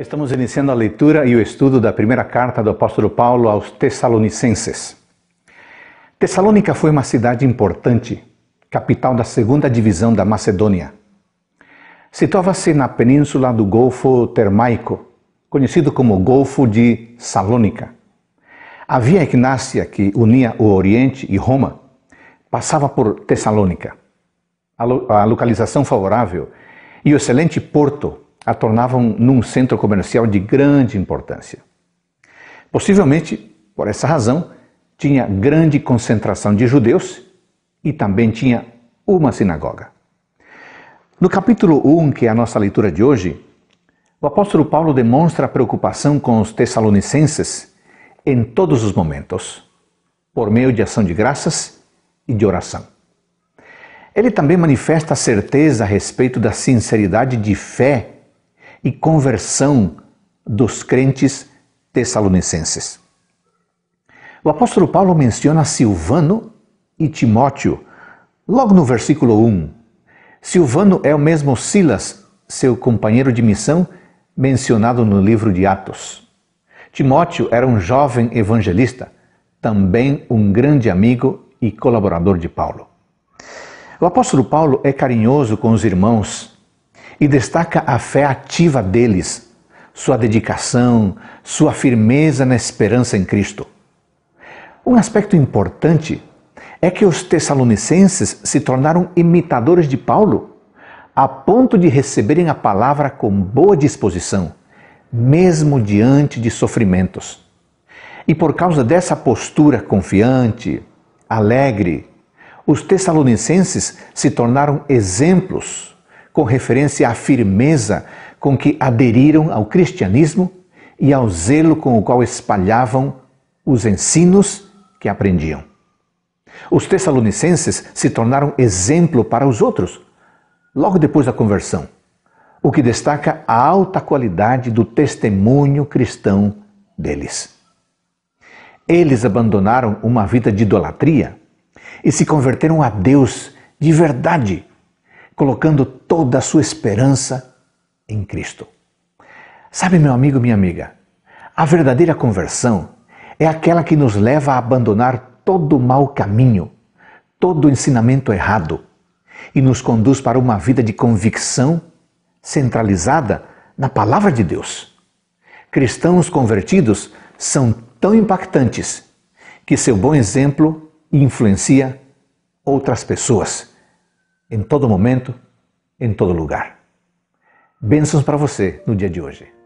Estamos iniciando a leitura e o estudo da primeira carta do apóstolo Paulo aos Tessalonicenses. Tessalônica foi uma cidade importante, capital da segunda divisão da Macedônia. Situava-se na península do Golfo Termaico, conhecido como Golfo de Salônica. A Via Ignácia, que unia o Oriente e Roma, passava por Tessalônica. A localização favorável e o excelente porto a tornavam num centro comercial de grande importância. Possivelmente, por essa razão, tinha grande concentração de judeus e também tinha uma sinagoga. No capítulo 1, que é a nossa leitura de hoje, o apóstolo Paulo demonstra preocupação com os tessalonicenses em todos os momentos, por meio de ação de graças e de oração. Ele também manifesta certeza a respeito da sinceridade de fé e conversão dos crentes tessalonicenses. O apóstolo Paulo menciona Silvano e Timóteo logo no versículo 1. Silvano é o mesmo Silas, seu companheiro de missão, mencionado no livro de Atos. Timóteo era um jovem evangelista, também um grande amigo e colaborador de Paulo. O apóstolo Paulo é carinhoso com os irmãos e destaca a fé ativa deles, sua dedicação, sua firmeza na esperança em Cristo. Um aspecto importante é que os tessalonicenses se tornaram imitadores de Paulo, a ponto de receberem a palavra com boa disposição, mesmo diante de sofrimentos. E por causa dessa postura confiante, alegre, os tessalonicenses se tornaram exemplos com referência à firmeza com que aderiram ao cristianismo e ao zelo com o qual espalhavam os ensinos que aprendiam. Os Tessalonicenses se tornaram exemplo para os outros logo depois da conversão, o que destaca a alta qualidade do testemunho cristão deles. Eles abandonaram uma vida de idolatria e se converteram a Deus de verdade colocando toda a sua esperança em Cristo. Sabe, meu amigo, minha amiga, a verdadeira conversão é aquela que nos leva a abandonar todo o mau caminho, todo o ensinamento errado e nos conduz para uma vida de convicção centralizada na palavra de Deus. Cristãos convertidos são tão impactantes que seu bom exemplo influencia outras pessoas em todo momento, em todo lugar. Bênçãos para você no dia de hoje.